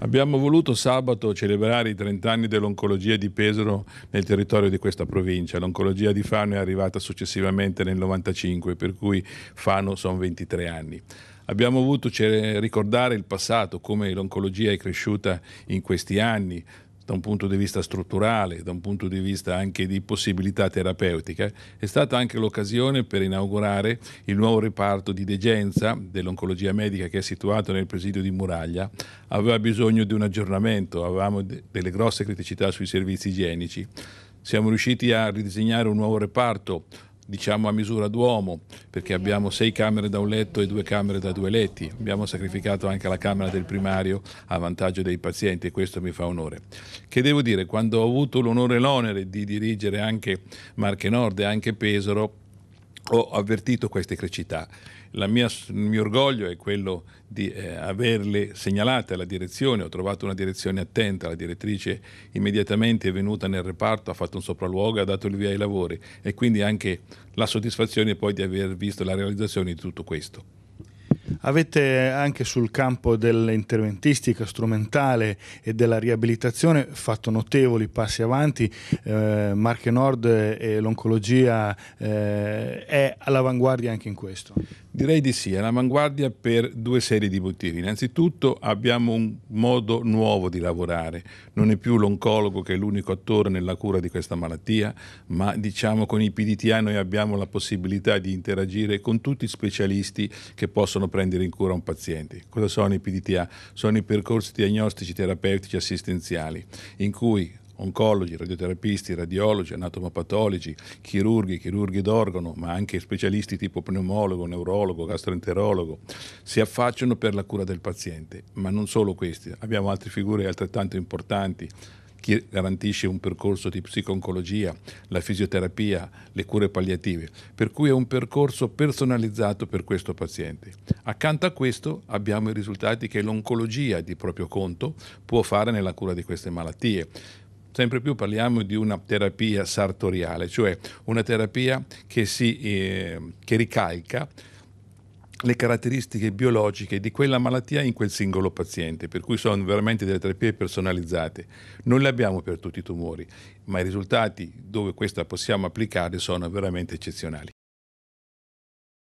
Abbiamo voluto sabato celebrare i 30 anni dell'oncologia di Pesaro nel territorio di questa provincia. L'oncologia di Fano è arrivata successivamente nel 1995, per cui Fano sono 23 anni. Abbiamo voluto ricordare il passato, come l'oncologia è cresciuta in questi anni, da un punto di vista strutturale, da un punto di vista anche di possibilità terapeutiche, è stata anche l'occasione per inaugurare il nuovo reparto di degenza dell'oncologia medica che è situato nel presidio di Muraglia. Aveva bisogno di un aggiornamento, avevamo delle grosse criticità sui servizi igienici. Siamo riusciti a ridisegnare un nuovo reparto diciamo a misura d'uomo, perché abbiamo sei camere da un letto e due camere da due letti. Abbiamo sacrificato anche la camera del primario a vantaggio dei pazienti e questo mi fa onore. Che devo dire, quando ho avuto l'onore e l'onere di dirigere anche Marche Nord e anche Pesaro, ho avvertito queste crescità. Mia, il mio orgoglio è quello di eh, averle segnalate alla direzione, ho trovato una direzione attenta, la direttrice immediatamente è venuta nel reparto, ha fatto un sopralluogo, ha dato il via ai lavori e quindi anche la soddisfazione poi di aver visto la realizzazione di tutto questo. Avete anche sul campo dell'interventistica strumentale e della riabilitazione fatto notevoli passi avanti. Eh, Marche Nord e l'oncologia eh, è all'avanguardia anche in questo. Direi di sì, è all'avanguardia per due serie di motivi. Innanzitutto abbiamo un modo nuovo di lavorare, non è più l'oncologo che è l'unico attore nella cura di questa malattia, ma diciamo con i PDTA noi abbiamo la possibilità di interagire con tutti i specialisti che possono prendere in cura un paziente. Cosa sono i PDTA? Sono i percorsi diagnostici, terapeutici, assistenziali, in cui oncologi, radioterapisti, radiologi, anatomopatologi, chirurghi, chirurghi d'organo, ma anche specialisti tipo pneumologo, neurologo, gastroenterologo, si affacciano per la cura del paziente. Ma non solo questi, abbiamo altre figure altrettanto importanti, chi garantisce un percorso di psico-oncologia, la fisioterapia, le cure palliative, per cui è un percorso personalizzato per questo paziente. Accanto a questo abbiamo i risultati che l'oncologia di proprio conto può fare nella cura di queste malattie sempre più parliamo di una terapia sartoriale, cioè una terapia che, si, eh, che ricalca le caratteristiche biologiche di quella malattia in quel singolo paziente, per cui sono veramente delle terapie personalizzate. Non le abbiamo per tutti i tumori, ma i risultati dove questa possiamo applicare sono veramente eccezionali.